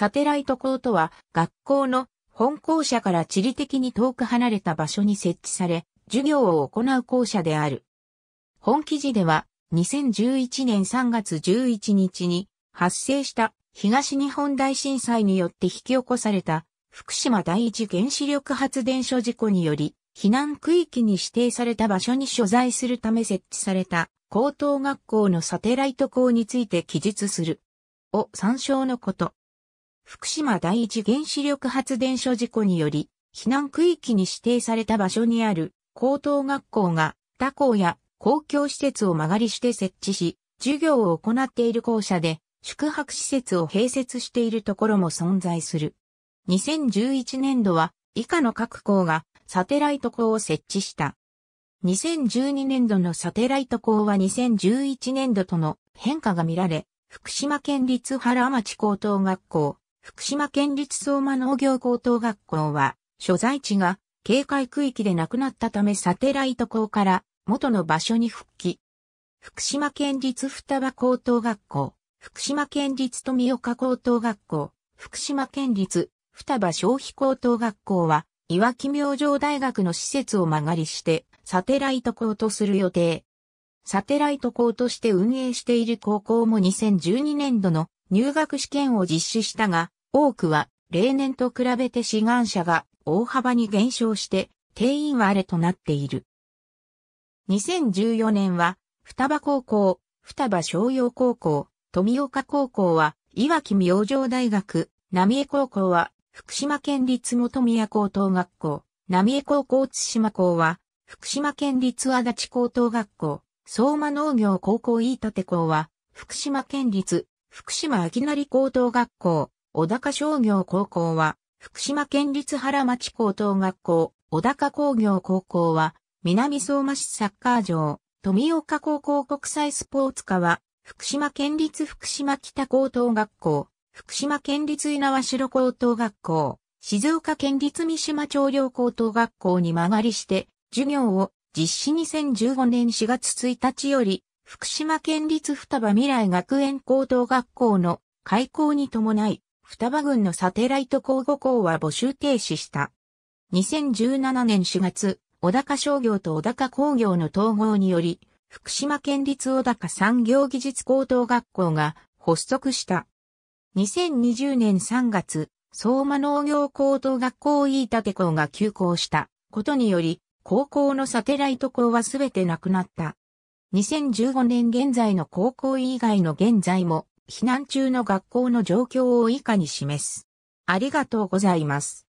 サテライト校とは、学校の本校舎から地理的に遠く離れた場所に設置され、授業を行う校舎である。本記事では、2011年3月11日に発生した東日本大震災によって引き起こされた福島第一原子力発電所事故により避難区域に指定された場所に所在するため設置された高等学校のサテライト校について記述する。を参照のこと。福島第一原子力発電所事故により、避難区域に指定された場所にある高等学校が他校や公共施設を曲がりして設置し、授業を行っている校舎で宿泊施設を併設しているところも存在する。2011年度は以下の各校がサテライト校を設置した。2012年度のサテライト校は2011年度との変化が見られ、福島県立原町高等学校、福島県立相馬農業高等学校は、所在地が警戒区域でなくなったためサテライト校から元の場所に復帰。福島県立双葉高等学校、福島県立富岡高等学校、福島県立双葉消費高等学校は、いわき明星大学の施設を曲がりして、サテライト校とする予定。サテライト校として運営している高校も2012年度の入学試験を実施したが、多くは例年と比べて志願者が大幅に減少して定員割れとなっている。2014年は、双葉高校、双葉商用高校、富岡高校は、岩木明星大学、浪江高校は、福島県立元宮高等学校、浪江高校津島校は、福島県立足立高等学校、相馬農業高校飯舘校は、福島県立福島秋成高等学校、小高商業高校は、福島県立原町高等学校、小高工業高校は、南相馬市サッカー場、富岡高校国際スポーツ科は、福島県立福島北高等学校、福島県立稲和城高等学校、静岡県立三島町寮高等学校に曲がりして、授業を実施2015年4月1日より福島県立双葉未来学園高等学校の開校に伴い、双葉郡のサテライト交互校は募集停止した。2017年4月、小高商業と小高工業の統合により、福島県立小高産業技術高等学校が発足した。2020年3月、相馬農業高等学校飯立校が休校したことにより、高校のサテライト校はすべてなくなった。2015年現在の高校以外の現在も避難中の学校の状況を以下に示す。ありがとうございます。